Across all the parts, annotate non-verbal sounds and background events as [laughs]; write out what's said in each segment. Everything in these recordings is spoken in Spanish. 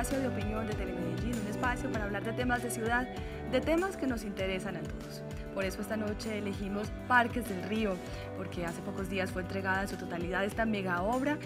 espacio de opinión de Telemedellín, un espacio para hablar de temas de ciudad, de temas que nos interesan a todos. Por eso esta noche elegimos Parques del Río, porque hace pocos días fue entregada en su totalidad esta mega obra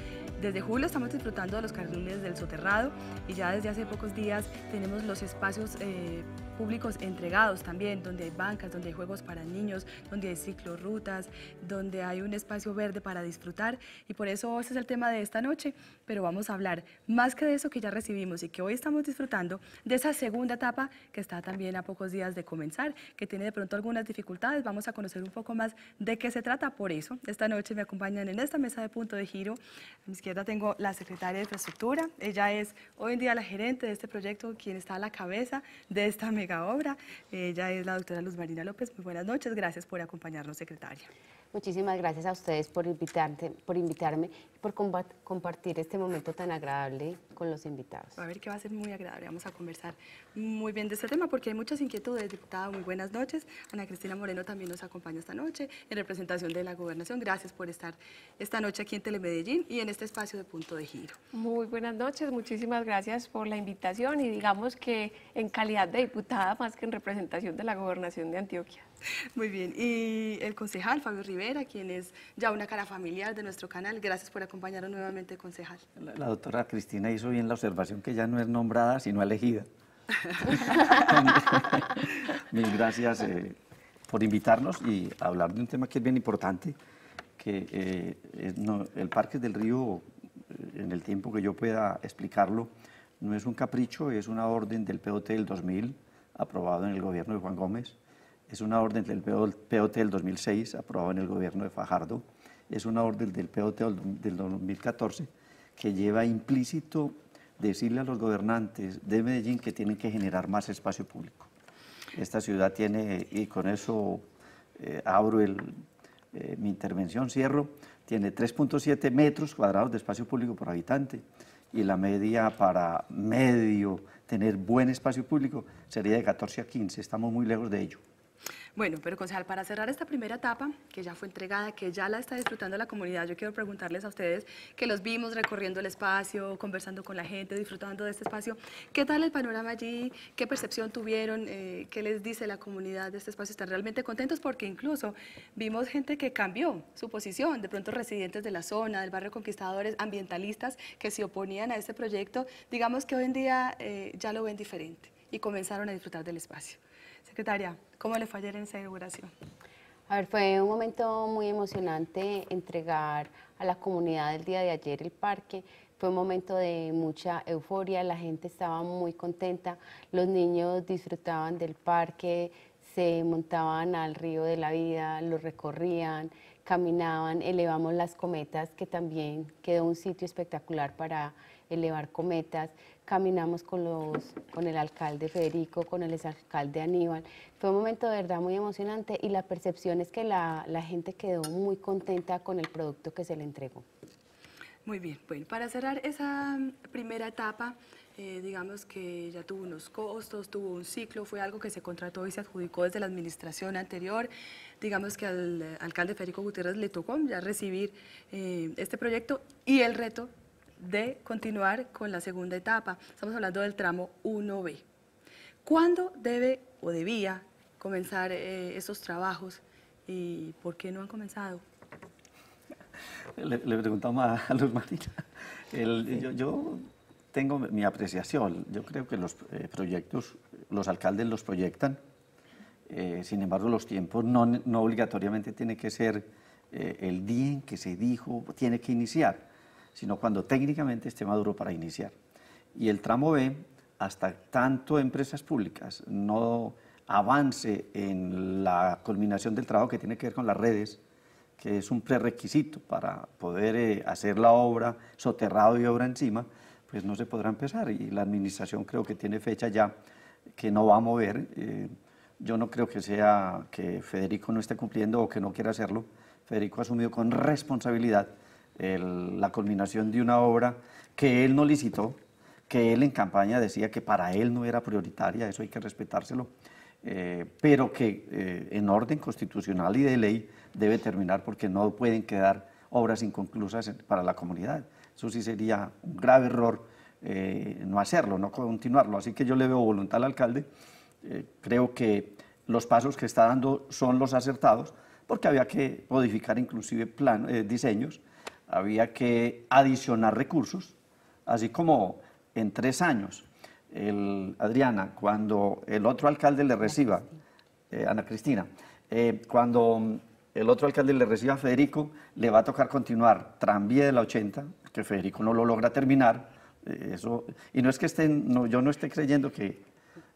desde julio estamos disfrutando de los carriles del soterrado y ya desde hace pocos días tenemos los espacios eh, públicos entregados también, donde hay bancas, donde hay juegos para niños, donde hay ciclorrutas, donde hay un espacio verde para disfrutar y por eso ese es el tema de esta noche, pero vamos a hablar más que de eso que ya recibimos y que hoy estamos disfrutando de esa segunda etapa que está también a pocos días de comenzar, que tiene de pronto algunas dificultades, vamos a conocer un poco más de qué se trata, por eso esta noche me acompañan en esta mesa de punto de giro, a tengo la secretaria de Infraestructura. Ella es hoy en día la gerente de este proyecto, quien está a la cabeza de esta mega obra. Ella es la doctora Luz Marina López. Muy buenas noches. Gracias por acompañarnos, secretaria. Muchísimas gracias a ustedes por, invitarte, por invitarme y por compartir este momento tan agradable con los invitados. A ver que va a ser muy agradable, vamos a conversar muy bien de este tema porque hay muchas inquietudes. Diputada, muy buenas noches. Ana Cristina Moreno también nos acompaña esta noche en representación de la gobernación. Gracias por estar esta noche aquí en Telemedellín y en este espacio de Punto de Giro. Muy buenas noches, muchísimas gracias por la invitación y digamos que en calidad de diputada más que en representación de la gobernación de Antioquia. [laughs] Muy bien, y el concejal Fabio Rivera, quien es ya una cara familiar de nuestro canal, gracias por acompañarnos nuevamente, concejal. La, doctora Cristina hizo bien la observación que ya no es nombrada, sino elegida. [laughs] Mil gracias eh, por invitarnos y hablar de un tema que es bien importante, que eh, el Parque del Río, eh, en el tiempo que yo pueda explicarlo, no es un capricho, es una orden del POT del 2000, aprobado en el gobierno de Juan Gómez, es una orden del POT del 2006, aprobada en el gobierno de Fajardo, es una orden del POT del 2014 que lleva implícito decirle a los gobernantes de Medellín que tienen que generar más espacio público. Esta ciudad tiene, y con eso eh, abro eh, mi intervención, cierro, tiene 3.7 metros cuadrados de espacio público por habitante y la media para medio tener buen espacio público sería de 14 a 15, estamos muy lejos de ello. Bueno, pero concejal, para cerrar esta primera etapa, que ya fue entregada, que ya la está disfrutando la comunidad, yo quiero preguntarles a ustedes, que los vimos recorriendo el espacio, conversando con la gente, disfrutando de este espacio, ¿qué tal el panorama allí? ¿Qué percepción tuvieron? Eh, ¿Qué les dice la comunidad de este espacio? ¿Están realmente contentos? Porque incluso vimos gente que cambió su posición, de pronto residentes de la zona, del barrio Conquistadores, ambientalistas que se oponían a este proyecto, digamos que hoy en día eh, ya lo ven diferente y comenzaron a disfrutar del espacio. Secretaria, ¿cómo le fue ayer en esa inauguración? A ver, fue un momento muy emocionante entregar a la comunidad el día de ayer el parque. Fue un momento de mucha euforia, la gente estaba muy contenta, los niños disfrutaban del parque, se montaban al río de la vida, lo recorrían, caminaban, elevamos las cometas, que también quedó un sitio espectacular para elevar cometas caminamos con, los, con el alcalde Federico, con el exalcalde Aníbal. Fue un momento de verdad muy emocionante y la percepción es que la, gente quedó muy contenta con el producto que se le entregó. Muy bien, bueno, para cerrar esa mm, primera etapa, eh, digamos que ya tuvo unos costos, tuvo un ciclo, fue algo que se contrató y se adjudicó desde la administración anterior. Digamos que al eh, alcalde Federico Gutiérrez le tocó ya recibir eh, este proyecto y el reto de continuar con la segunda etapa. Estamos hablando del tramo 1B. ¿Cuándo debe o debía comenzar eh, esos trabajos y por qué no han comenzado? Le, preguntamos a, Luz yo, tengo mi apreciación. Yo creo que los eh, proyectos, los alcaldes los proyectan. Eh, sin embargo, los tiempos no, obligatoriamente tienen que ser el día en que se dijo tiene que iniciar sino cuando técnicamente esté maduro para iniciar. Y el tramo B, hasta tanto empresas públicas no avance en la culminación del trabajo que tiene que ver con las redes, que es un prerequisito para poder eh, hacer la obra, soterrado y obra encima, pues no se podrá empezar. Y la administración creo que tiene fecha ya que no va a mover. Eh, yo no creo que sea que Federico no esté cumpliendo o que no quiera hacerlo. Federico ha asumido con responsabilidad la culminación de una obra que él no licitó, que él en campaña decía que para él no era prioritaria, eso hay que respetárselo, eh, pero que eh, en orden constitucional y de ley debe terminar porque no pueden quedar obras inconclusas para la comunidad. Eso sí sería un grave error eh, no hacerlo, no continuarlo. Así que yo le veo voluntad al alcalde. creo que los pasos que está dando son los acertados porque había que modificar inclusive plan, diseños había que adicionar recursos, así como en tres años, el, Adriana, cuando el otro alcalde le reciba, Ana Cristina, eh, eh, cuando el otro alcalde le reciba a Federico, le va a tocar continuar tranvía de la 80, que Federico no lo logra terminar, eh, eso, y no es que estén, yo no esté creyendo que,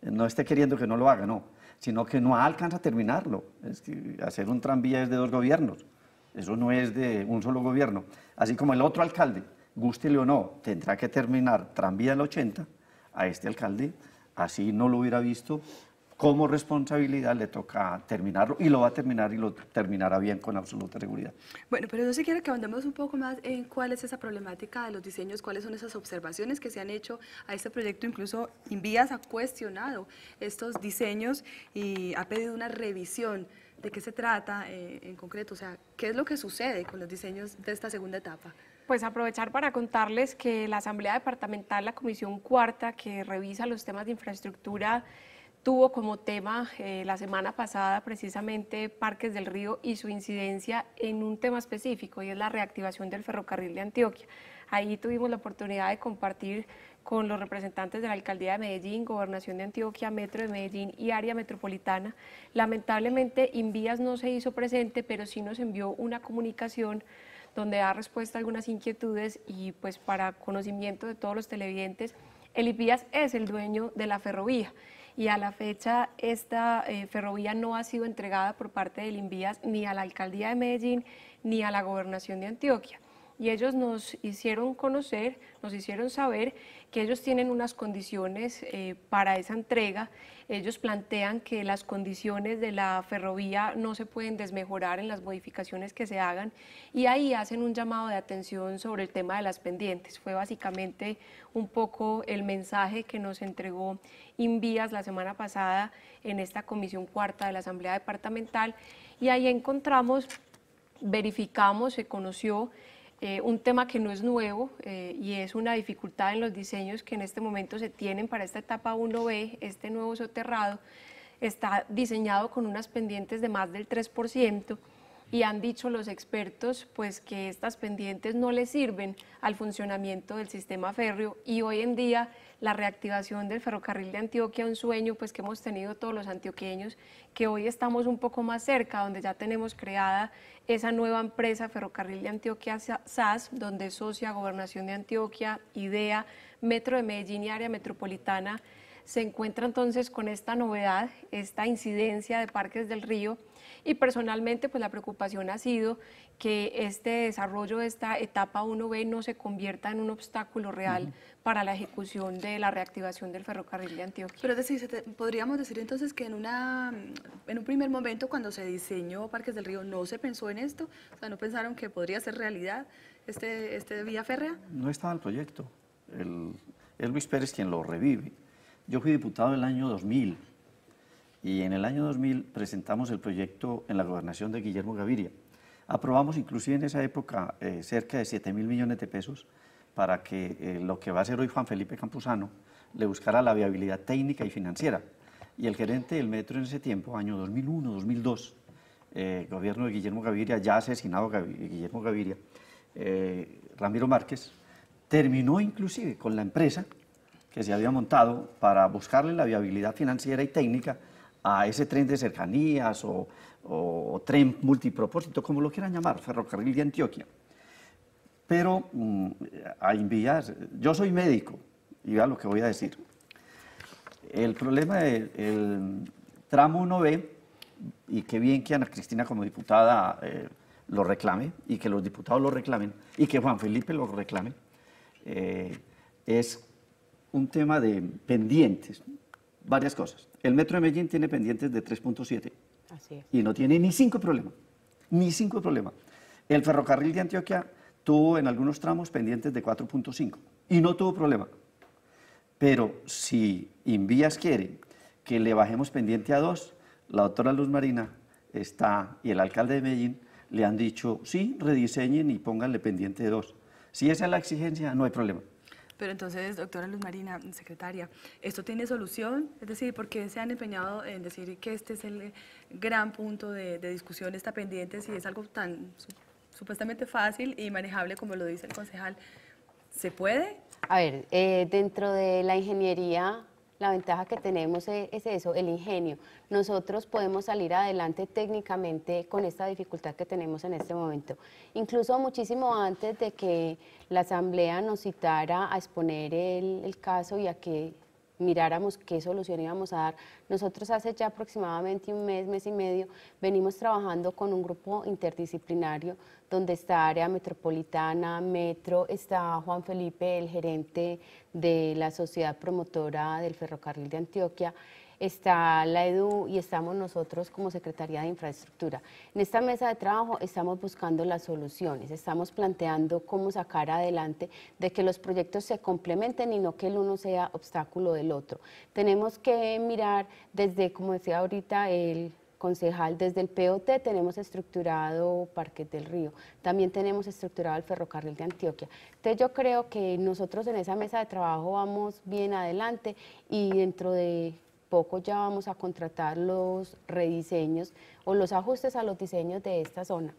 no esté queriendo que no lo haga, no, sino que no alcanza a terminarlo, es que hacer un tranvía es de dos gobiernos, eso no es de un solo gobierno. Así como el otro alcalde, le o no, tendrá que terminar Tranvía el 80, a este alcalde, así no lo hubiera visto, como responsabilidad le toca terminarlo y lo va a terminar y lo terminará bien con absoluta seguridad. Bueno, pero no se quiere que andemos un poco más en cuál es esa problemática de los diseños, cuáles son esas observaciones que se han hecho a este proyecto, incluso Invías ha cuestionado estos diseños y ha pedido una revisión de qué se trata eh, en concreto, o sea, ¿Qué es lo que sucede con los diseños de esta segunda etapa? Pues aprovechar para contarles que la Asamblea Departamental, la Comisión Cuarta, que revisa los temas de infraestructura, tuvo como tema eh, la semana pasada precisamente Parques del Río y su incidencia en un tema específico y es la reactivación del ferrocarril de Antioquia. Ahí tuvimos la oportunidad de compartir con los representantes de la Alcaldía de Medellín, Gobernación de Antioquia, Metro de Medellín y Área Metropolitana. Lamentablemente, Invías no se hizo presente, pero sí nos envió una comunicación donde da respuesta a algunas inquietudes y pues para conocimiento de todos los televidentes, el Invías es el dueño de la ferrovía y a la fecha esta eh, ferrovía no ha sido entregada por parte del Invías ni a la Alcaldía de Medellín ni a la Gobernación de Antioquia y ellos nos hicieron conocer, nos hicieron saber que ellos tienen unas condiciones eh, para esa entrega. Ellos plantean que las condiciones de la ferrovía no se pueden desmejorar en las modificaciones que se hagan y ahí hacen un llamado de atención sobre el tema de las pendientes. Fue básicamente un poco el mensaje que nos entregó Invías la semana pasada en esta comisión cuarta de la Asamblea Departamental y ahí encontramos, verificamos, se conoció eh, un tema que no es nuevo eh, y es una dificultad en los diseños que en este momento se tienen para esta etapa 1B, este nuevo soterrado, está diseñado con unas pendientes de más del 3%, y han dicho los expertos pues que estas pendientes no le sirven al funcionamiento del sistema férreo y hoy en día la reactivación del ferrocarril de Antioquia, un sueño pues que hemos tenido todos los antioqueños, que hoy estamos un poco más cerca, donde ya tenemos creada esa nueva empresa Ferrocarril de Antioquia SAS, donde socia Gobernación de Antioquia, IDEA, Metro de Medellín y Área Metropolitana se encuentra entonces con esta novedad, esta incidencia de parques del río y personalmente pues la preocupación ha sido que este desarrollo esta etapa 1B no se convierta en un obstáculo real para la ejecución de la reactivación del ferrocarril de Antioquia. Pero decir, podríamos decir entonces que en, una, en un primer momento cuando se diseñó Parques del Río no se pensó en esto, o sea, no pensaron que podría ser realidad este, este vía férrea. No estaba el proyecto, el, Luis Pérez quien lo revive yo fui diputado en el año 2000 y en el año 2000 presentamos el proyecto en la gobernación de Guillermo Gaviria. Aprobamos inclusive en esa época eh, cerca de 7 mil millones de pesos para que eh, lo que va a hacer hoy Juan Felipe Campuzano le buscara la viabilidad técnica y financiera. Y el gerente del metro en ese tiempo, año 2001, 2002, eh, gobierno de Guillermo Gaviria, ya asesinado Guillermo Gaviria, Ramiro Márquez, terminó inclusive con la empresa que se había montado para buscarle la viabilidad financiera y técnica a ese tren de cercanías o, tren multipropósito, como lo quieran llamar, ferrocarril de Antioquia. Pero hay mm, a yo soy médico, y vea lo que voy a decir. El problema del el tramo 1B, y qué bien que Ana Cristina como diputada eh, lo reclame, y que los diputados lo reclamen, y que Juan Felipe lo reclame, eh, es un tema de pendientes, varias cosas. El metro de Medellín tiene pendientes de 3.7 y no tiene ni cinco problemas, ni cinco problemas. El ferrocarril de Antioquia tuvo en algunos tramos pendientes de 4.5 y no tuvo problema. Pero si Invías quiere que le bajemos pendiente a 2, la doctora Luz Marina está y el alcalde de Medellín le han dicho, sí, rediseñen y pónganle pendiente de 2. Si esa es la exigencia, no hay problema. Pero entonces, doctora Luz Marina, secretaria, ¿esto tiene solución? Es decir, ¿por qué se han empeñado en decir que este es el gran punto de, discusión, está pendiente, si es algo tan supuestamente fácil y manejable como lo dice el concejal? ¿Se puede? A ver, eh, dentro de la ingeniería la ventaja que tenemos e, es, eso, el ingenio. Nosotros podemos salir adelante técnicamente con esta dificultad que tenemos en este momento. Incluso muchísimo antes de que la Asamblea nos citara a exponer el, el caso y a que miráramos qué solución íbamos a dar. Nosotros hace ya aproximadamente un mes, mes y medio, venimos trabajando con un grupo interdisciplinario donde está área metropolitana, metro, está Juan Felipe, el gerente de la sociedad promotora del ferrocarril de Antioquia, está la EDU y estamos nosotros como Secretaría de Infraestructura. En esta mesa de trabajo estamos buscando las soluciones, estamos planteando cómo sacar adelante de que los proyectos se complementen y no que el uno sea obstáculo del otro. Tenemos que mirar desde, como decía ahorita, el concejal, desde el POT tenemos estructurado parque del Río, también tenemos estructurado el ferrocarril de Antioquia. Entonces yo creo que nosotros en esa mesa de trabajo vamos bien adelante y dentro de poco ya vamos a contratar los rediseños o los ajustes a los diseños de esta zona.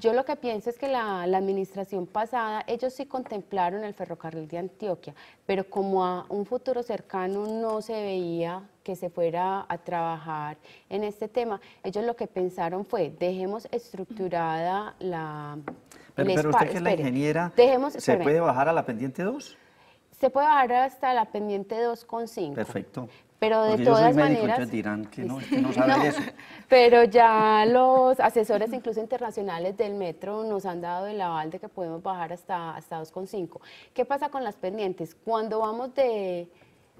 Yo lo que pienso es que la, administración pasada, ellos sí contemplaron el ferrocarril de Antioquia, pero como a un futuro cercano no se veía que se fuera a trabajar en este tema, ellos lo que pensaron fue, dejemos estructurada la... Pero, usted que es la ingeniera, ¿se puede bajar a la pendiente 2? Se puede bajar hasta la pendiente 2,5. Perfecto. Pero de todas yo maneras... dirán que no, [laughs] eso. Pero ya los asesores, incluso internacionales del metro, nos han dado el aval de que podemos bajar hasta, hasta 2,5. ¿Qué pasa con las pendientes? Cuando vamos de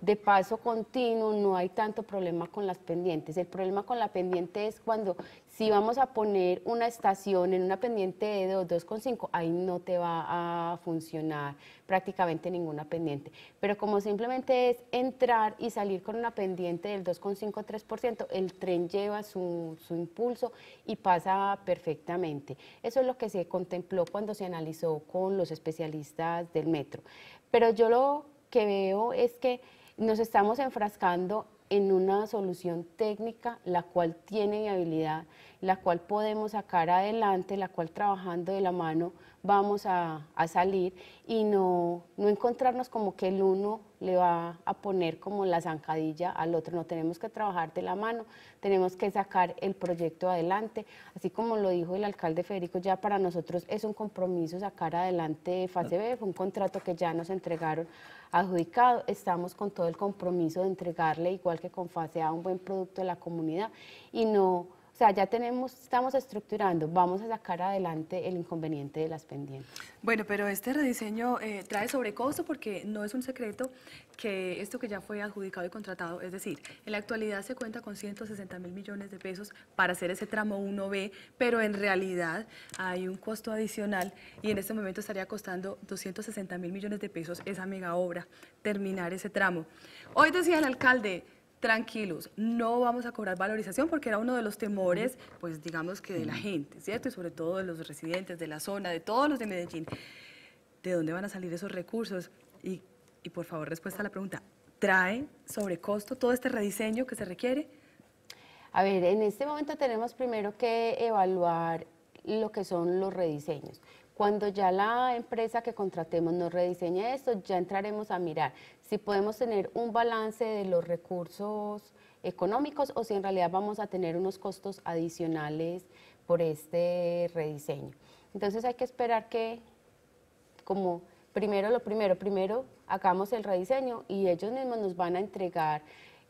de paso continuo, no hay tanto problema con las pendientes. El problema con la pendiente es cuando si vamos a poner una estación en una pendiente de 2,5, ahí no te va a funcionar prácticamente ninguna pendiente. Pero como simplemente es entrar y salir con una pendiente del 2,5-3%, el tren lleva su, su impulso y pasa perfectamente. Eso es lo que se contempló cuando se analizó con los especialistas del metro. Pero yo lo que veo es que nos estamos enfrascando en una solución técnica, la cual tiene viabilidad, la cual podemos sacar adelante, la cual trabajando de la mano vamos a, salir y no, encontrarnos como que el uno le va a poner como la zancadilla al otro. No tenemos que trabajar de la mano, tenemos que sacar el proyecto adelante. Así como lo dijo el alcalde Federico, ya para nosotros es un compromiso sacar adelante fase B, fue un contrato que ya nos entregaron adjudicado. Estamos con todo el compromiso de entregarle, igual que con fase A, un buen producto de la comunidad y no o sea, ya tenemos, estamos estructurando, vamos a sacar adelante el inconveniente de las pendientes. Bueno, pero este rediseño eh, trae sobrecosto porque no es un secreto que esto que ya fue adjudicado y contratado, es decir, en la actualidad se cuenta con 160 mil millones de pesos para hacer ese tramo 1B, pero en realidad hay un costo adicional y en este momento estaría costando 260 mil millones de pesos esa mega obra, terminar ese tramo. Hoy decía el alcalde, tranquilos, no vamos a cobrar valorización porque era uno de los temores, pues digamos que de la gente, ¿cierto? Y sobre todo de los residentes de la zona, de todos los de Medellín. ¿De dónde van a salir esos recursos? Y, por favor, respuesta a la pregunta, ¿trae costo todo este rediseño que se requiere? A ver, en este momento tenemos primero que evaluar lo que son los rediseños. Cuando ya la empresa que contratemos nos rediseñe esto, ya entraremos a mirar si podemos tener un balance de los recursos económicos o si en realidad vamos a tener unos costos adicionales por este rediseño. Entonces hay que esperar que, como primero lo primero, primero hagamos el rediseño y ellos mismos nos van a entregar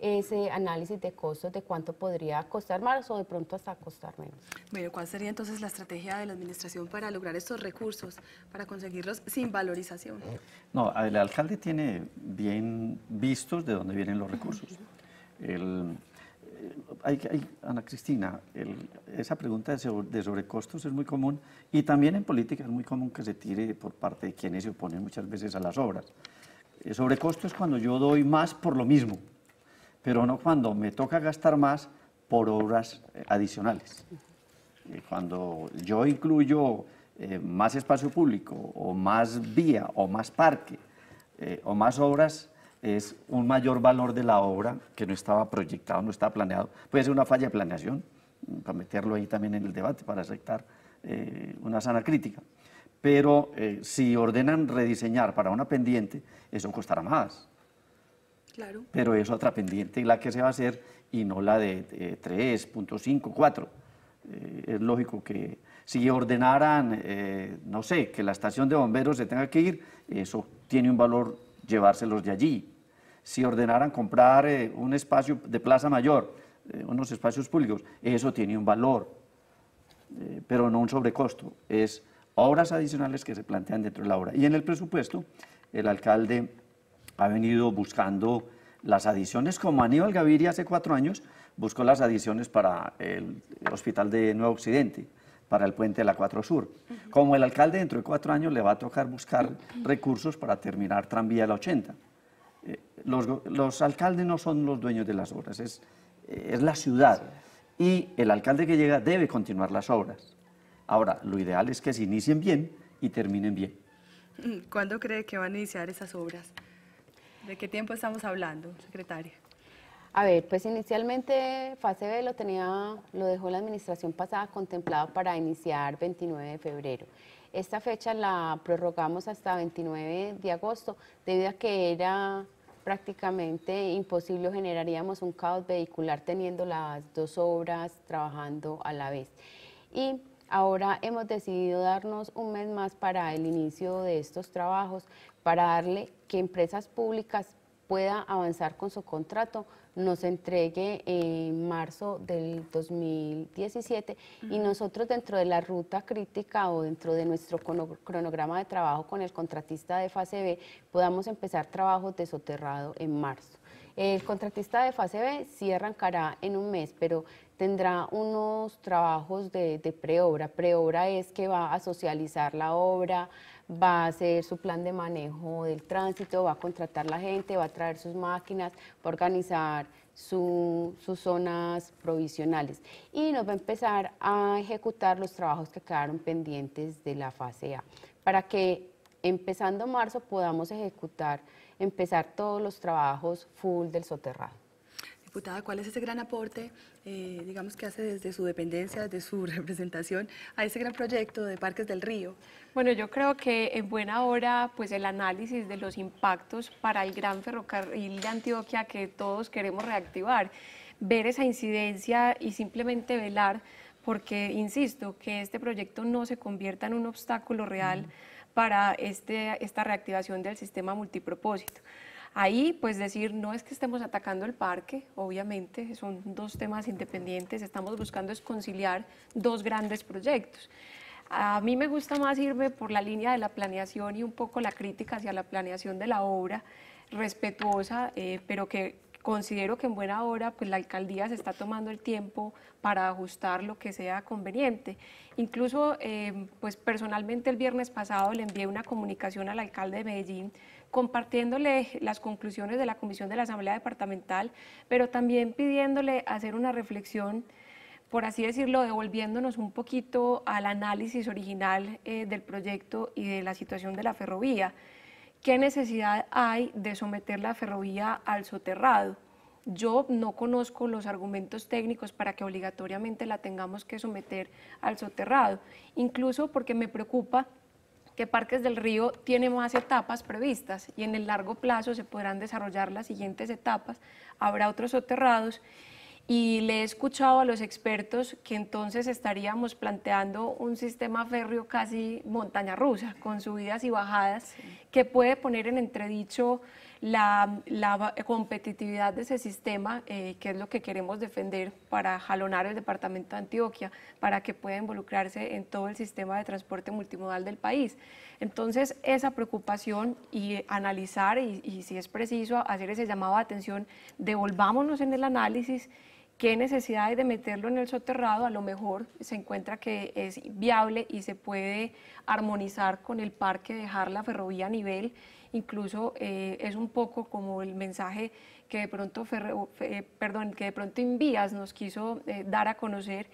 ese análisis de costos de cuánto podría costar más o de pronto hasta costar menos. Bueno, ¿cuál sería entonces la estrategia de la administración para lograr estos recursos, para conseguirlos sin valorización? No, el alcalde tiene bien vistos de dónde vienen los recursos. El, eh, hay, Ana Cristina, esa pregunta de, de, sobrecostos es muy común y también en política es muy común que se tire por parte de quienes se oponen muchas veces a las obras. El sobrecosto es cuando yo doy más por lo mismo pero no cuando me toca gastar más por obras eh, adicionales. Eh, cuando yo incluyo eh, más espacio público o más vía o más parque o más obras, es un mayor valor de la obra que no estaba proyectado, no estaba planeado. Puede ser una falla de planeación, mm, para meterlo ahí también en el debate, para aceptar una sana crítica. Pero si ordenan rediseñar para una pendiente, eso costará más pero es otra pendiente la que se va a hacer y no la de, 3.5.4. 3.5, 4. es lógico que si ordenaran, eh, no sé, que la estación de bomberos se tenga que ir, eso tiene un valor llevárselos de allí. Si ordenaran comprar eh, un espacio de Plaza Mayor, eh, unos espacios públicos, eso tiene un valor, pero no un sobrecosto. Es obras adicionales que se plantean dentro de la obra. Y en el presupuesto, el alcalde ha venido buscando las adiciones, como Aníbal Gaviria hace cuatro años buscó las adiciones para el Hospital de Nuevo Occidente, para el puente de la 4 Sur. Como el alcalde dentro de cuatro años le va a tocar buscar recursos para terminar tranvía de la 80. Eh, los, alcaldes no son los dueños de las obras, es, es la ciudad. Y el alcalde que llega debe continuar las obras. Ahora, lo ideal es que se inicien bien y terminen bien. ¿Cuándo cree que van a iniciar esas obras? ¿De qué tiempo estamos hablando, secretaria? A ver, pues inicialmente fase B lo tenía, lo dejó la administración pasada contemplado para iniciar 29 de febrero. Esta fecha la prorrogamos hasta 29 de agosto, debido a que era prácticamente imposible, generaríamos un caos vehicular teniendo las dos obras trabajando a la vez. Y ahora hemos decidido darnos un mes más para el inicio de estos trabajos para darle que empresas públicas puedan avanzar con su contrato, nos entregue en marzo del 2017 y nosotros dentro de la ruta crítica o dentro de nuestro cronograma de trabajo con el contratista de fase B podamos empezar trabajo de soterrado en marzo. El contratista de fase B sí arrancará en un mes, pero tendrá unos trabajos de preobra. Preobra es que va a socializar la obra, va a hacer su plan de manejo del tránsito, va a contratar la gente, va a traer sus máquinas, va a organizar sus zonas provisionales y nos va a empezar a ejecutar los trabajos que quedaron pendientes de la fase A para que empezando marzo podamos ejecutar, empezar todos los trabajos full del soterrado. ¿cuál es ese gran aporte, eh, digamos, que hace desde su dependencia, desde su [laughs] representación, a ese gran proyecto de Parques del Río? Bueno, yo creo que en buena hora, pues el análisis de los impactos para el gran ferrocarril de Antioquia que todos queremos reactivar, ver esa incidencia y simplemente velar, porque, insisto, que este proyecto no se convierta en un obstáculo real. Mm. para este, esta reactivación del sistema multipropósito. Ahí, pues decir, no es que estemos atacando el parque, obviamente, son dos temas independientes, estamos buscando es conciliar dos grandes proyectos. A mí me gusta más irme por la línea de la planeación y un poco la crítica hacia la planeación de la obra, respetuosa, eh, pero que considero que en buena hora pues la alcaldía se está tomando el tiempo para ajustar lo que sea conveniente. Incluso eh, pues personalmente el viernes pasado le envié una comunicación al alcalde de Medellín compartiéndole las conclusiones de la Comisión de la Asamblea Departamental, pero también pidiéndole hacer una reflexión, por así decirlo, devolviéndonos un poquito al análisis original eh, del proyecto y de la situación de la ferrovía. ¿Qué necesidad hay de someter la ferrovía al soterrado? Yo no conozco los argumentos técnicos para que obligatoriamente la tengamos que someter al soterrado, incluso porque me preocupa que Parques del Río tiene más etapas previstas y en el largo plazo se podrán desarrollar las siguientes etapas, habrá otros soterrados y le he escuchado a los expertos que entonces estaríamos planteando un sistema férreo casi montaña rusa, con subidas y bajadas, que puede poner en entredicho la, eh, competitividad de ese sistema, eh, que es lo que queremos defender para jalonar el Departamento de Antioquia, para que pueda involucrarse en todo el sistema de transporte multimodal del país. Entonces, esa preocupación y eh, analizar, y, y si es preciso, hacer ese llamado de atención, devolvámonos en el análisis qué necesidad hay de meterlo en el soterrado, a lo mejor se encuentra que es viable y se puede armonizar con el parque, dejar la ferrovía a nivel incluso eh, es un poco como el mensaje que de pronto, eh, perdón, que de pronto Invías nos quiso eh, dar a conocer.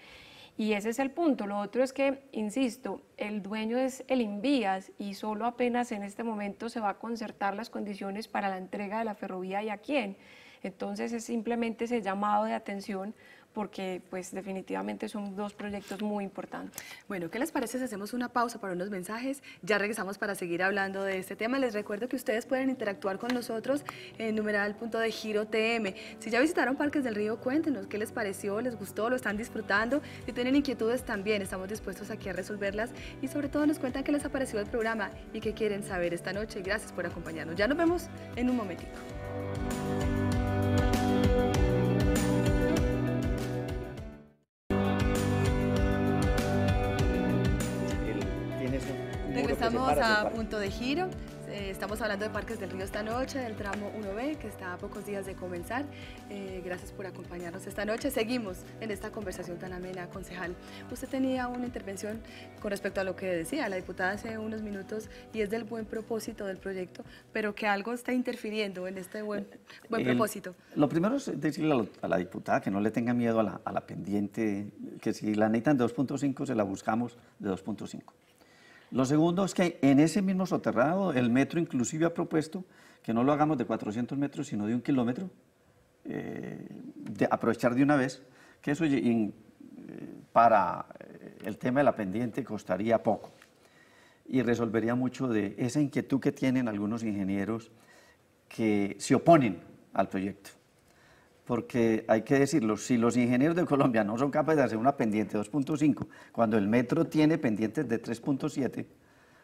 Y ese es el punto. Lo otro es que, insisto, el dueño es el Invías y solo apenas en este momento se va a concertar las condiciones para la entrega de la ferrovía y a quién. Entonces es simplemente ese llamado de atención porque pues definitivamente son dos proyectos muy importantes. Bueno, ¿qué les parece si hacemos una pausa para unos mensajes? Ya regresamos para seguir hablando de este tema. Les recuerdo que ustedes pueden interactuar con nosotros en numeral punto de giro TM. Si ya visitaron Parques del Río, cuéntenos qué les pareció, les gustó, lo están disfrutando. Si tienen inquietudes también, estamos dispuestos aquí a resolverlas y sobre todo nos cuentan qué les ha parecido el programa y qué quieren saber esta noche. Gracias por acompañarnos. Ya nos vemos en un momentito. estamos a punto de giro. Eh, estamos hablando de Parques del Río esta noche, del tramo 1B, que está a pocos días de comenzar. Eh, gracias por acompañarnos esta noche. Seguimos en esta conversación tan amena, concejal. Usted tenía una intervención con respecto a lo que decía la diputada hace unos minutos y es del buen propósito del proyecto, pero que algo está interfiriendo en este buen, buen propósito. Lo primero es decirle a, la diputada que no le tenga miedo a la, a la pendiente, que si la necesitan de 2.5 se la buscamos de 2.5. Lo segundo es que en ese mismo soterrado el metro inclusive ha propuesto que no lo hagamos de 400 metros, sino de un kilómetro, eh, de aprovechar de una vez, que eso eh, para eh, el tema de la pendiente costaría poco y resolvería mucho de esa inquietud que tienen algunos ingenieros que se oponen al proyecto porque hay que decirlo, si los ingenieros de Colombia no son capaces de hacer una pendiente 2.5, cuando el metro tiene pendientes de 3.7,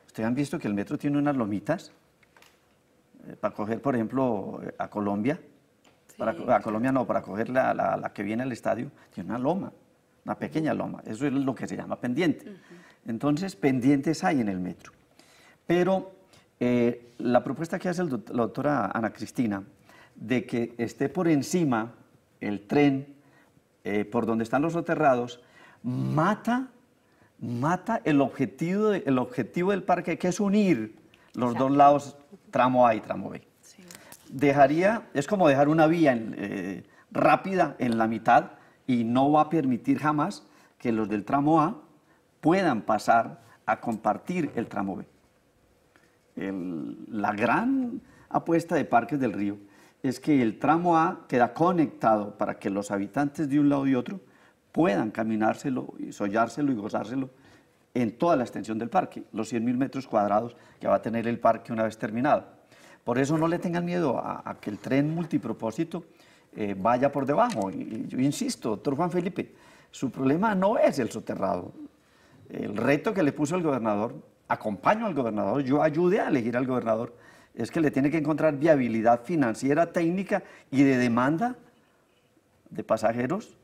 ustedes han visto que el metro tiene unas lomitas eh, para coger, por ejemplo, eh, a Colombia, para, a Colombia no, para coger la, la, que viene al estadio, tiene una loma, una pequeña loma, eso es lo que se llama pendiente. Entonces, pendientes hay en el metro. Pero eh, la propuesta que hace la doctora Ana Cristina de que esté por encima el tren eh, por donde están los soterrados, mata, mata el objetivo, el objetivo del parque, que es unir los dos lados, tramo A y tramo B. Dejaría, es como dejar una vía eh, rápida en la mitad y no va a permitir jamás que los del tramo A puedan pasar a compartir el tramo B. la gran apuesta de Parques del Río es que el tramo A queda conectado para que los habitantes de un lado y otro puedan caminárselo, y sollárselo y gozárselo en toda la extensión del parque, los 100.000 metros cuadrados que va a tener el parque una vez terminado. Por eso no le tengan miedo a, que el tren multipropósito eh, vaya por debajo. yo insisto, doctor Juan Felipe, su problema no es el soterrado. El reto que le puso el gobernador, acompaño al gobernador, yo ayude a elegir al gobernador, es que le tiene que encontrar viabilidad financiera, técnica y de demanda de pasajeros,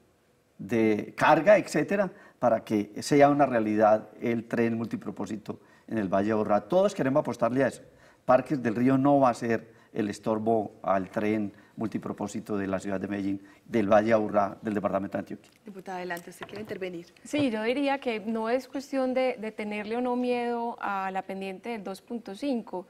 de carga, etcétera, para que sea una realidad el tren multipropósito en el Valle de Orra. Todos queremos apostarle a eso. Parques del Río no va a ser el estorbo al tren multipropósito de la ciudad de Medellín, del Valle Aurrá, del departamento de Antioquia. Diputada, adelante, usted quiere intervenir. Sí, yo diría que no es cuestión de tenerle o no miedo a la pendiente del 2.5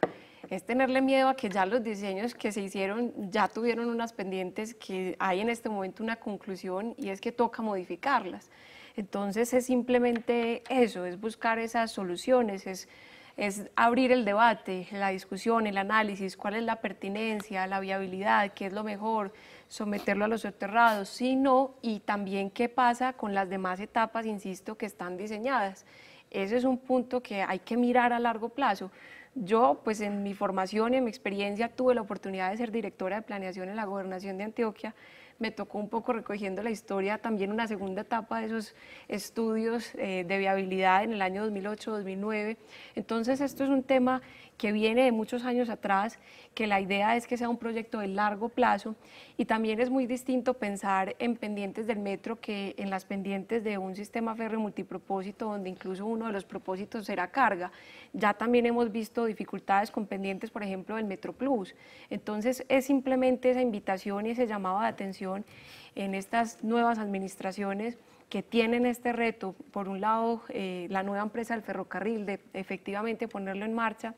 es tenerle miedo a que ya los diseños que se hicieron ya tuvieron unas pendientes que hay en este momento una conclusión y es que toca modificarlas. Entonces es simplemente eso, es buscar esas soluciones, es, es abrir el debate, la discusión, el análisis, cuál es la pertinencia, la viabilidad, qué es lo mejor, someterlo a los soterrados, si no, y también qué pasa con las demás etapas, insisto, que están diseñadas. Ese es un punto que hay que mirar a largo plazo. Yo, pues en mi formación y en mi experiencia, tuve la oportunidad de ser directora de planeación en la gobernación de Antioquia. Me tocó un poco recogiendo la historia, también una segunda etapa de esos estudios eh, de viabilidad en el año 2008-2009. Entonces, esto es un tema que viene de muchos años atrás, que la idea es que sea un proyecto de largo plazo y también es muy distinto pensar en pendientes del metro que en las pendientes de un sistema férreo multipropósito donde incluso uno de los propósitos será carga. Ya también hemos visto dificultades con pendientes, por ejemplo, del Metro Plus. Entonces es simplemente esa invitación y ese llamado de atención en estas nuevas administraciones que tienen este reto, por un lado, eh, la nueva empresa del ferrocarril, de efectivamente ponerlo en marcha,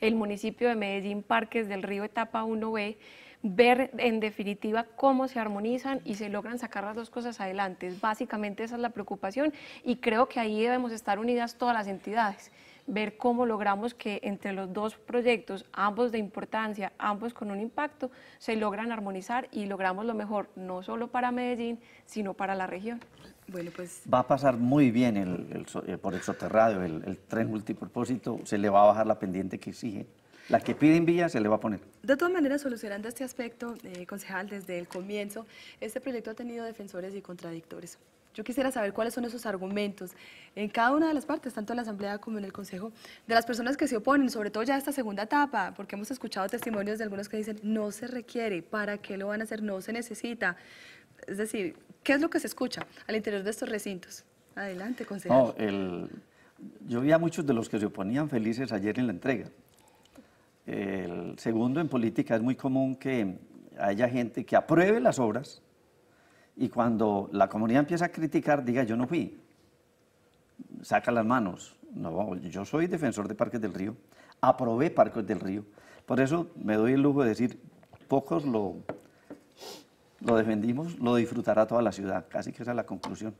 el municipio de Medellín Parques del Río Etapa 1B, ver en definitiva cómo se armonizan y se logran sacar las dos cosas adelante. Básicamente esa es la preocupación y creo que ahí debemos estar unidas todas las entidades ver cómo logramos que entre los dos proyectos, ambos de importancia, ambos con un impacto, se logran armonizar y logramos lo mejor, no solo para Medellín, sino para la región. Bueno, pues... Va a pasar muy bien el, eh, por el el, tren multipropósito, se le va a bajar la pendiente que exige. La que piden vía se le va a poner. De todas maneras, solucionando este aspecto, eh, concejal, desde el comienzo, este proyecto ha tenido defensores y contradictores. Yo quisiera saber cuáles son esos argumentos en cada una de las partes, tanto en la Asamblea como en el Consejo, de las personas que se oponen, sobre todo ya esta segunda etapa, porque hemos escuchado testimonios de algunos que dicen, no se requiere, ¿para qué lo van a hacer? No se necesita. Es decir, ¿Qué es lo que se escucha al interior de estos recintos? Adelante, consejero. yo vi a muchos de los que se oponían felices ayer en la entrega. El segundo, en política es muy común que haya gente que apruebe las obras y cuando la comunidad empieza a criticar, diga yo no fui, saca las manos. No, yo soy defensor de Parques del Río, aprobé Parques del Río. Por eso me doy el lujo de decir, pocos lo, lo defendimos, lo disfrutará toda la ciudad. Casi que esa es la conclusión.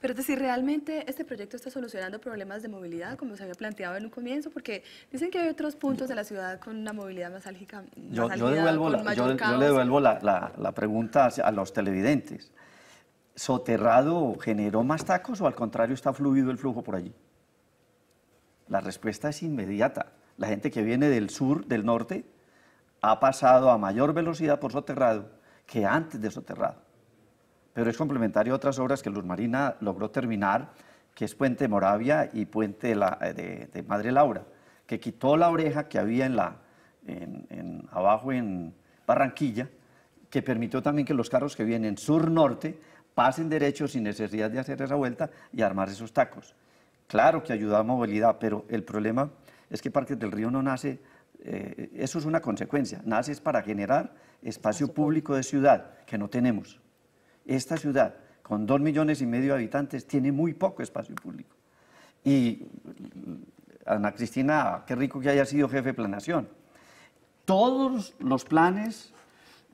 Pero es decir, realmente este proyecto está solucionando problemas de movilidad, como se había planteado en un comienzo, porque dicen que hay otros puntos de la ciudad con una movilidad más álgica. yo, le devuelvo la pregunta a los televidentes. ¿Soterrado generó más tacos o al contrario está fluido el flujo por allí? La respuesta es inmediata. La gente que viene del sur, del norte, ha pasado a mayor velocidad por soterrado que antes de Soterrado. Pero es complementario a otras obras que Luz Marina logró terminar, que es Puente Moravia y Puente eh, de, Madre Laura, que quitó la oreja que había en la, abajo en Barranquilla, que permitió también que los carros que vienen sur-norte pasen derecho sin necesidad de hacer esa vuelta y armar esos tacos. Claro que ayuda a movilidad, pero el problema es que parte del Río no nace, eh, eso es una consecuencia, nace es para generar espacio público de ciudad, que no tenemos. Esta ciudad, con dos millones y medio de habitantes, tiene muy poco espacio público. Y Ana Cristina, qué rico que haya sido jefe de planación. Todos los planes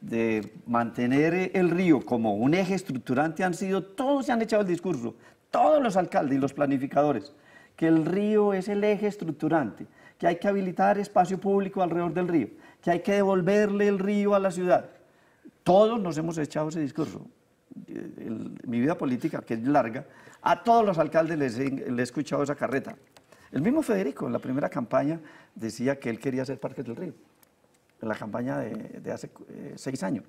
de mantener el río como un eje estructurante han sido, todos se han echado el discurso, todos los alcaldes y los planificadores, que el río es el eje estructurante, que hay que habilitar espacio público alrededor del río que hay que devolverle el río a la ciudad. Todos nos hemos echado ese discurso. Eh, mi vida política, que es larga, a todos los alcaldes les he, escuchado esa carreta. El mismo Federico en la primera campaña decía que él quería hacer parques del río, en la campaña de, hace eh, seis años.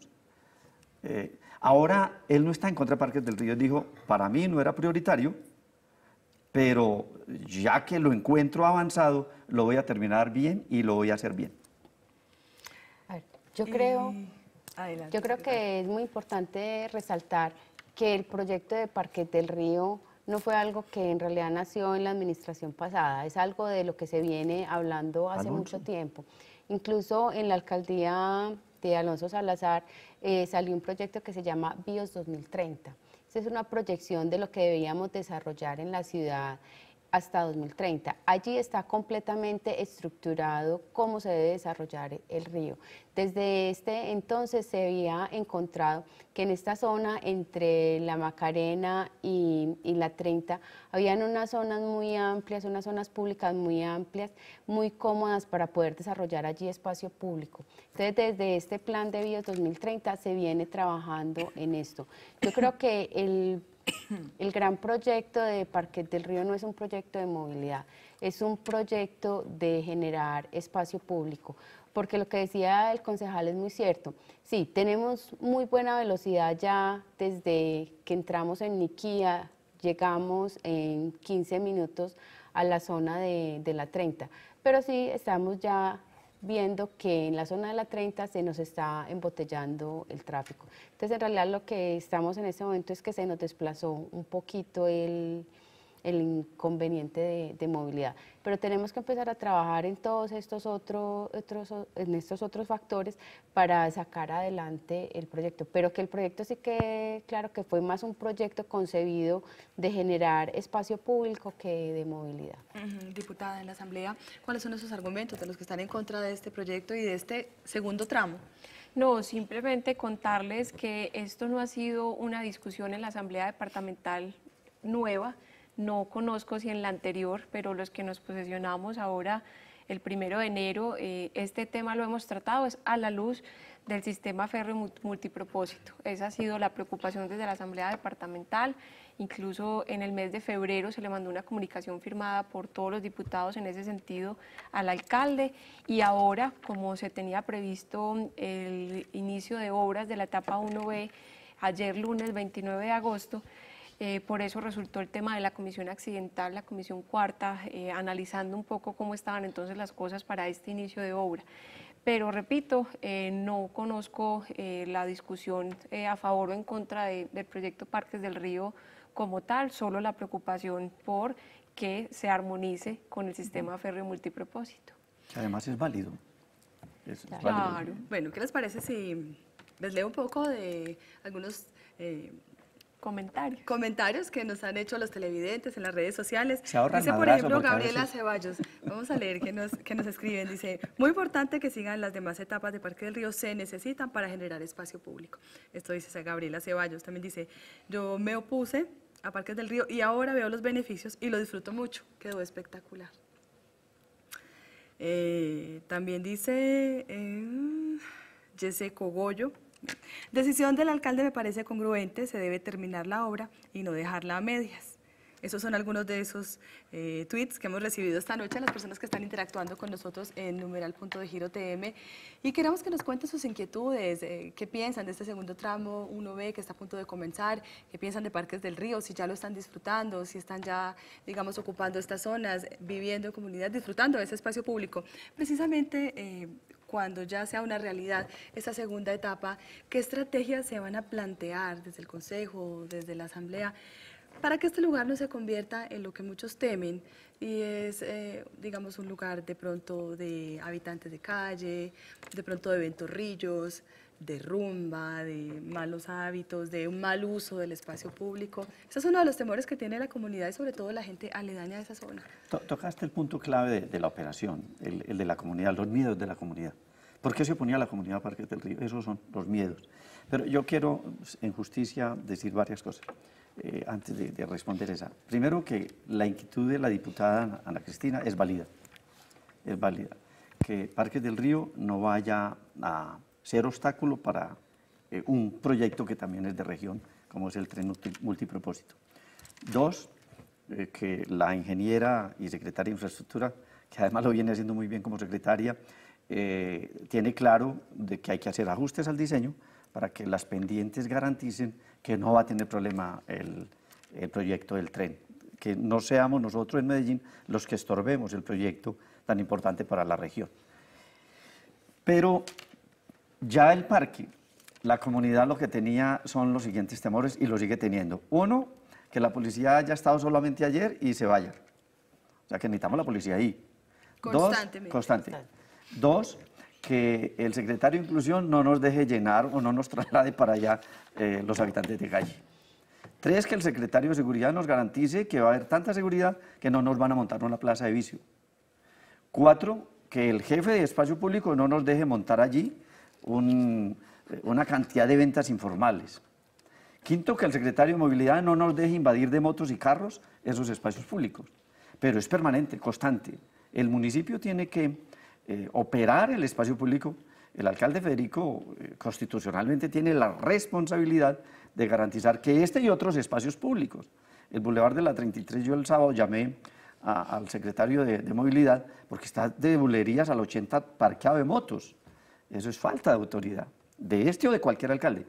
Eh, ahora él no está en contra de parques del río, dijo, para mí no era prioritario, pero ya que lo encuentro avanzado, lo voy a terminar bien y lo voy a hacer bien. Yo creo, yo creo que es muy importante resaltar que el proyecto de Parque del Río no fue algo que en realidad nació en la administración pasada, es algo de lo que se viene hablando hace mucho tiempo. Incluso en la alcaldía de Alonso Salazar eh, salió un proyecto que se llama BIOS 2030. Esa es una proyección de lo que debíamos desarrollar en la ciudad hasta 2030. Allí está completamente estructurado cómo se debe desarrollar el río. Desde este entonces se había encontrado que en esta zona entre la Macarena y, la 30 habían unas zonas muy amplias, unas zonas públicas muy amplias, muy cómodas para poder desarrollar allí espacio público. Entonces desde este plan de vías 2030 se viene trabajando en esto. Yo creo que el el gran proyecto de Parque del Río no es un proyecto de movilidad, es un proyecto de generar espacio público, porque lo que decía el concejal es muy cierto. Sí, tenemos muy buena velocidad ya desde que entramos en Niquía, llegamos en 15 minutos a la zona de, de la 30, pero sí estamos ya viendo que en la zona de la 30 se nos está embotellando el tráfico. Entonces, en realidad lo que estamos en este momento es que se nos desplazó un poquito el, el inconveniente de, movilidad. Pero tenemos que empezar a trabajar en todos estos otros, otros, en estos otros factores para sacar adelante el proyecto. Pero que el proyecto sí que, claro, que fue más un proyecto concebido de generar espacio público que de movilidad. Diputada, en la Asamblea, ¿cuáles son esos argumentos de los que están en contra de este proyecto y de este segundo tramo? No, simplemente contarles que esto no ha sido una discusión en la Asamblea Departamental nueva, no conozco si en la anterior, pero los que nos posesionamos ahora el primero de enero, eh, este tema lo hemos tratado, es a la luz del sistema ferro multipropósito. Esa ha sido la preocupación desde la Asamblea Departamental. Incluso en el mes de febrero se le mandó una comunicación firmada por todos los diputados en ese sentido al alcalde y ahora, como se tenía previsto el inicio de obras de la etapa 1B ayer lunes 29 de agosto, eh, por eso resultó el tema de la comisión accidental, la comisión cuarta, eh, analizando un poco cómo estaban entonces las cosas para este inicio de obra. Pero repito, eh, no conozco la discusión a favor o en contra del proyecto Parques del Río como tal, solo la preocupación por que se armonice con el sistema férreo multipropósito. Además es válido. claro. Bueno, ¿qué les parece si les leo un poco de algunos comentarios. Comentarios que nos han hecho los televidentes en las redes sociales. dice, por ejemplo, Gabriela Ceballos, vamos a leer que nos, que nos escriben, dice, muy importante que sigan las demás etapas de Parque del Río, se necesitan para generar espacio público. Esto dice Gabriela Ceballos, también dice, yo me opuse a Parques del Río y ahora veo los beneficios y lo disfruto mucho, quedó espectacular. Eh, también dice eh, Jesse Cogollo, Decisión del alcalde me parece congruente, se debe terminar la obra y no dejarla a medias. Esos son algunos de esos eh, tweets que hemos recibido esta noche, las personas que están interactuando con nosotros en numeral punto de giro TM. Y queremos que nos cuenten sus inquietudes, eh, qué piensan de este segundo tramo 1B que está a punto de comenzar, qué piensan de Parques del Río, si ya lo están disfrutando, si están ya, digamos, ocupando estas zonas, viviendo en comunidad, disfrutando de ese espacio público. Precisamente eh, cuando ya sea una realidad esta segunda etapa, ¿qué estrategias se van a plantear desde el Consejo, desde la Asamblea? para que este lugar no se convierta en lo que muchos temen y es, eh, digamos, un lugar de pronto de habitantes de calle, de pronto de ventorrillos, de rumba, de malos hábitos, de un mal uso del espacio público. Ese es uno de los temores que tiene la comunidad y sobre todo la gente aledaña de esa zona. Tocaste el punto clave de, la operación, el, de la comunidad, los miedos de la comunidad. ¿Por qué se oponía la comunidad Parques del Río? Esos son los miedos. Pero yo quiero, en justicia, decir varias cosas eh, antes de, de, responder esa. Primero, que la inquietud de la diputada Ana Cristina es válida. Es válida. Que Parques del Río no vaya a ser obstáculo para eh, un proyecto que también es de región, como es el tren multipropósito. Dos, eh, que la ingeniera y secretaria de infraestructura, que además lo viene haciendo muy bien como secretaria, eh, tiene claro de que hay que hacer ajustes al diseño para que las pendientes garanticen que no va a tener problema el, el proyecto del tren, que no seamos nosotros en Medellín los que estorbemos el proyecto tan importante para la región. Pero ya el parque, la comunidad lo que tenía son los siguientes temores y lo sigue teniendo. Uno, que la policía haya estado solamente ayer y se vaya. O sea, que necesitamos la policía ahí. Constantemente. Dos, que el secretario de Inclusión no nos deje llenar o no nos traslade para allá eh, los habitantes de calle. Tres, que el secretario de Seguridad nos garantice que va a haber tanta seguridad que no nos van a montar una plaza de vicio. Cuatro, que el jefe de espacio público no nos deje montar allí una cantidad de ventas informales. Quinto, que el secretario de Movilidad no nos deje invadir de motos y carros esos espacios públicos, pero es permanente, constante. El municipio tiene que eh, operar el espacio público. El alcalde Federico eh, constitucionalmente tiene la responsabilidad de garantizar que este y otros espacios públicos. El Boulevard de la 33, yo el sábado llamé al secretario de, de, Movilidad porque está de bulerías al 80 parqueado de motos. Eso es falta de autoridad, de este o de cualquier alcalde.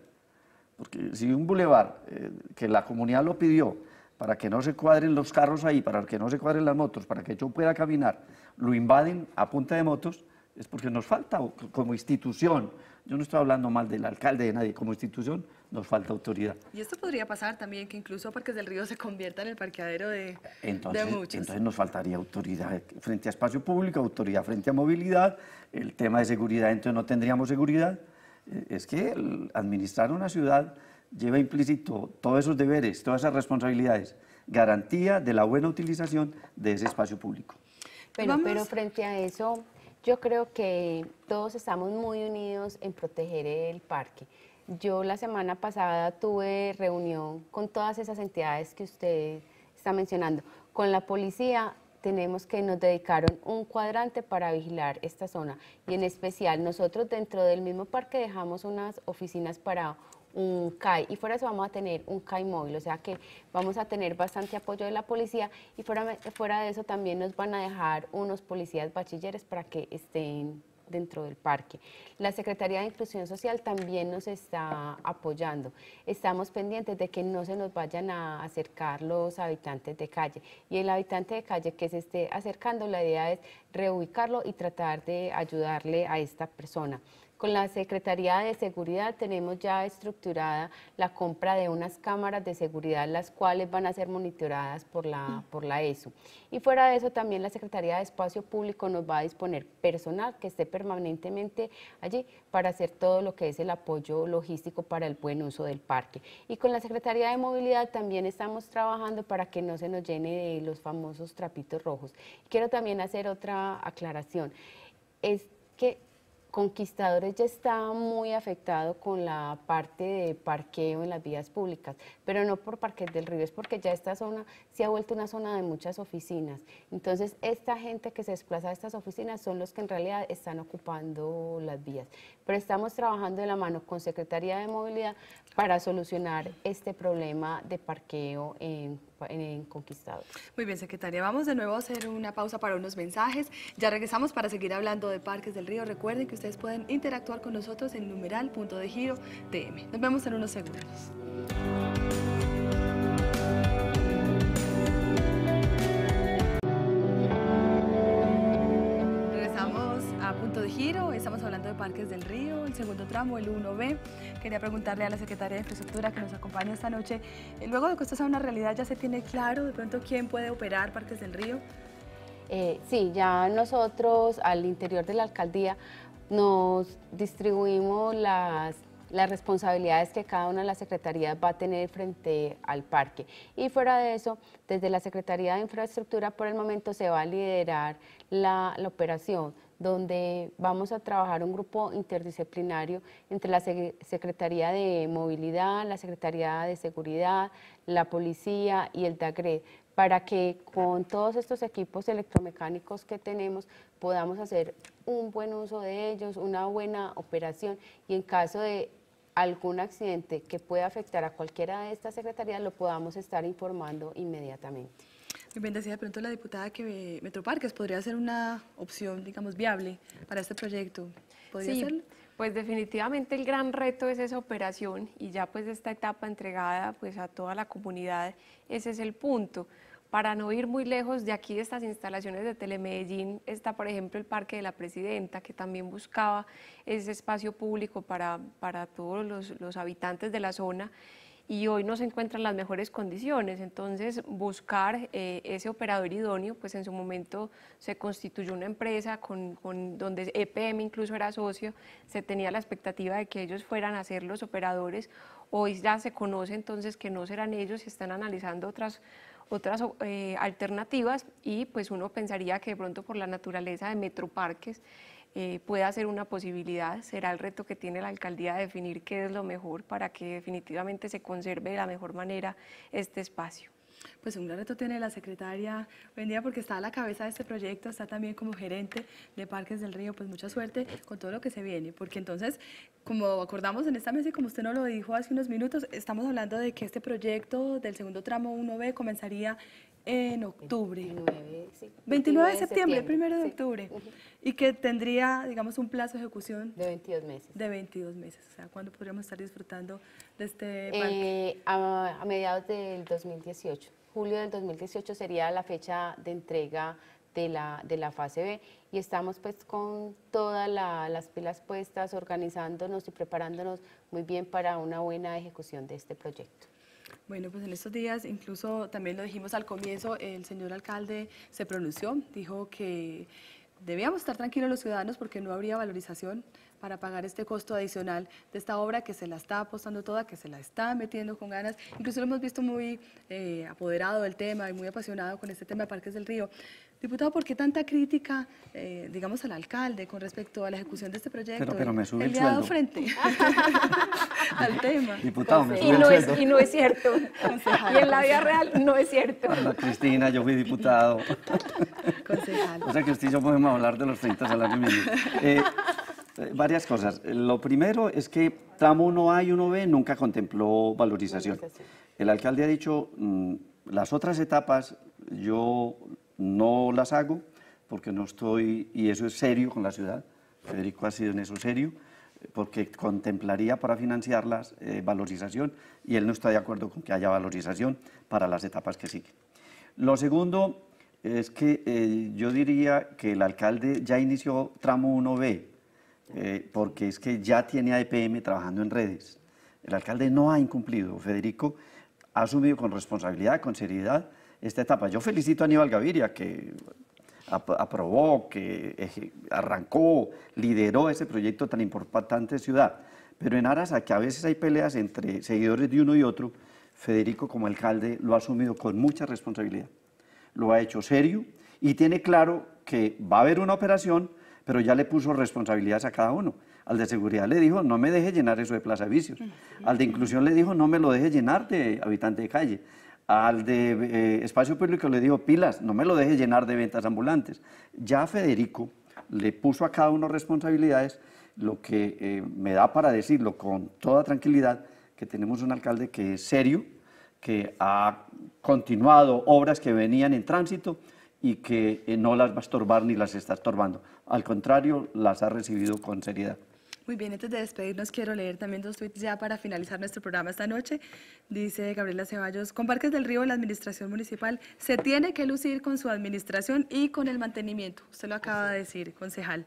Porque si un bulevar eh, que la comunidad lo pidió para que no se cuadren los carros ahí, para que no se cuadren las motos, para que yo pueda caminar, lo invaden a punta de motos, es porque nos falta como institución yo no estoy hablando mal del alcalde, de nadie. Como institución nos falta autoridad. Y esto podría pasar también, que incluso Parques del Río se convierta en el parqueadero de, entonces, muchos. Entonces nos faltaría autoridad frente a espacio público, autoridad frente a movilidad, el tema de seguridad, entonces no tendríamos seguridad. Eh, es que administrar una ciudad lleva implícito todos esos deberes, todas esas responsabilidades, garantía de la buena utilización de ese espacio público. pero frente a eso, yo creo que todos estamos muy unidos en proteger el parque. Yo la semana pasada tuve reunión con todas esas entidades que usted está mencionando. Con la policía tenemos que nos dedicaron un cuadrante para vigilar esta zona y en especial nosotros dentro del mismo parque dejamos unas oficinas para un CAI y fuera de eso vamos a tener un CAI móvil, o sea que vamos a tener bastante apoyo de la policía y fuera, fuera de eso también nos van a dejar unos policías bachilleres para que estén dentro del parque. La Secretaría de Inclusión Social también nos está apoyando. Estamos pendientes de que no se nos vayan a acercar los habitantes de calle. Y el habitante de calle que se esté acercando, la idea es reubicarlo y tratar de ayudarle a esta persona. Con la Secretaría de Seguridad tenemos ya estructurada la compra de unas cámaras de seguridad, las cuales van a ser monitoradas por la, por la ESO. Y fuera de eso, también la Secretaría de Espacio Público nos va a disponer personal que esté permanentemente allí para hacer todo lo que es el apoyo logístico para el buen uso del parque. Y con la Secretaría de Movilidad también estamos trabajando para que no se nos llene de los famosos trapitos rojos. Quiero también hacer otra aclaración. Es que Conquistadores ya está muy afectado con la parte de parqueo en las vías públicas, pero no por Parques del Río, es porque ya esta zona se ha vuelto una zona de muchas oficinas. Entonces, esta gente que se desplaza a estas oficinas son los que en realidad están ocupando las vías. Pero estamos trabajando de la mano con Secretaría de Movilidad para solucionar este problema de parqueo en en conquistado. Muy bien, secretaria. Vamos de nuevo a hacer una pausa para unos mensajes. Ya regresamos para seguir hablando de Parques del Río. Recuerden que ustedes pueden interactuar con nosotros en numeral.degiro.tm. Nos vemos en unos segundos. estamos hablando de Parques del Río, el segundo tramo, el 1B. Quería preguntarle a la Secretaría de Infraestructura que nos acompaña esta noche, eh, luego de que esto sea una realidad, ¿ya se tiene claro de pronto quién puede operar Parques del Río? Eh, sí, ya nosotros al interior de la alcaldía nos distribuimos las responsabilidades que cada una de las secretarías va a tener frente al parque. Y fuera de eso, desde la Secretaría de Infraestructura por el momento se va a liderar la operación donde vamos a trabajar un grupo interdisciplinario entre la Secretaría de Movilidad, la Secretaría de Seguridad, la Policía y el DAGRED, para que con todos estos equipos electromecánicos que tenemos podamos hacer un buen uso de ellos, una buena operación y en caso de algún accidente que pueda afectar a cualquiera de estas secretarías lo podamos estar informando inmediatamente. Me decía de pronto la diputada que Metroparques podría ser una opción, digamos, viable para este proyecto. ¿Podría sí, pues definitivamente el gran reto es esa operación y ya pues esta etapa entregada pues a toda la comunidad, ese es el punto. Para no ir muy lejos de aquí, de estas instalaciones de Telemedellín, está por ejemplo el Parque de la Presidenta, que también buscaba ese espacio público para, para todos los, los habitantes de la zona y hoy no se encuentran las mejores condiciones. Entonces, buscar eh, ese operador idóneo, pues en su momento se constituyó una empresa con, con, donde EPM incluso era socio, se tenía la expectativa de que ellos fueran a ser los operadores. Hoy ya se conoce entonces que no serán ellos y están analizando otras otras eh, alternativas y pues uno pensaría que de pronto por la naturaleza de metroparques eh, pueda ser una posibilidad. Será el reto que tiene la alcaldía definir qué es lo mejor para que definitivamente se conserve de la mejor manera este espacio. Pues un gran reto tiene la secretaria, porque está a la cabeza de este proyecto, está también como gerente de Parques del Río, pues mucha suerte con todo lo que se viene, porque entonces, como acordamos en esta mesa y como usted nos lo dijo hace unos minutos, estamos hablando de que este proyecto del segundo tramo 1B comenzaría en octubre. 29, de septiembre, 1 primero de octubre. Y que tendría, digamos, un plazo de ejecución. De 22 meses. De 22 meses. O sea, ¿cuándo podríamos estar disfrutando de este eh, a, mediados del 2018. Julio del 2018 sería la fecha de entrega de la, de la fase B. Y estamos pues con todas las pilas puestas, organizándonos y preparándonos muy bien para una buena ejecución de este proyecto. Bueno, pues en estos días, incluso también lo dijimos al comienzo, el señor alcalde se pronunció, dijo que debíamos estar tranquilos los ciudadanos porque no habría valorización para pagar este costo adicional de esta obra que se la está apostando toda, que se la está metiendo con ganas. Incluso lo hemos visto muy eh, apoderado del tema y muy apasionado con este tema de Parques del Río. Diputado, ¿por qué tanta crítica, eh, digamos, al alcalde con respecto a la ejecución de este proyecto? Pero, me sube el, el sueldo. frente [laughs] al tema. Diputado, me sube y el no Es, y no es cierto. y en la vida real no es cierto. Cristina, yo fui diputado. Concejal. O sea que usted yo podemos hablar de los 30 salarios mínimos. Eh, Varias cosas. Lo primero es que tramo 1A y 1B nunca contempló valorización. El alcalde ha dicho, mm, las otras etapas yo no las hago porque no estoy, y eso es serio con la ciudad, Federico ha sido en eso serio, porque contemplaría para financiarlas eh, valorización y él no está de acuerdo con que haya valorización para las etapas que siguen. Lo segundo es que eh, yo diría que el alcalde ya inició tramo 1B, eh, porque es que ya tiene a e trabajando en redes. El alcalde no ha incumplido, Federico ha asumido con responsabilidad, con seriedad, esta etapa. Yo felicito a Aníbal Gaviria, que aprobó, que arrancó, lideró ese proyecto tan importante de ciudad. Pero en aras a que a veces hay peleas entre seguidores de uno y otro, Federico como alcalde lo ha asumido con mucha responsabilidad. Lo ha hecho serio y tiene claro que va a haber una operación, pero ya le puso responsabilidades a cada uno. Al de seguridad le dijo, no me deje llenar eso de plaza de vicios. Mm. Al de inclusión le dijo, no me lo deje llenar de habitante de calle al de eh, espacio público le digo, pilas, no me lo deje llenar de ventas ambulantes. Ya Federico le puso a cada uno responsabilidades, lo que eh, me da para decirlo con toda tranquilidad, que tenemos un alcalde que es serio, que ha continuado obras que venían en tránsito y que eh, no las va a estorbar ni las está estorbando. Al contrario, las ha recibido con seriedad. Muy bien, antes de despedirnos quiero leer también dos tweets ya para finalizar nuestro programa esta noche. Dice Gabriela Ceballos, con Parques del Río la administración municipal se tiene que lucir con su administración y con el mantenimiento. Usted lo acaba de decir, concejal.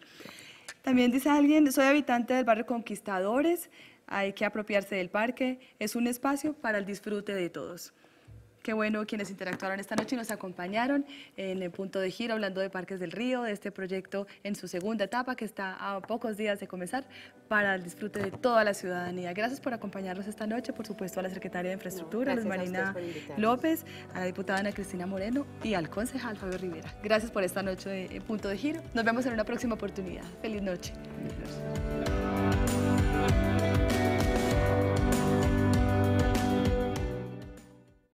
También dice alguien, soy habitante del barrio Conquistadores, hay que apropiarse del parque, es un espacio para el disfrute de todos. Qué bueno quienes interactuaron esta noche y nos acompañaron en el punto de giro hablando de Parques del Río, de este proyecto en su segunda etapa que está a pocos días de comenzar para el disfrute de toda la ciudadanía. Gracias por acompañarnos esta noche, por supuesto a la Secretaria de Infraestructura, no, a Marina López, a la diputada Ana Cristina Moreno y al concejal Fabio Rivera. Gracias por esta noche de punto de giro. Nos vemos en una próxima oportunidad. Feliz noche.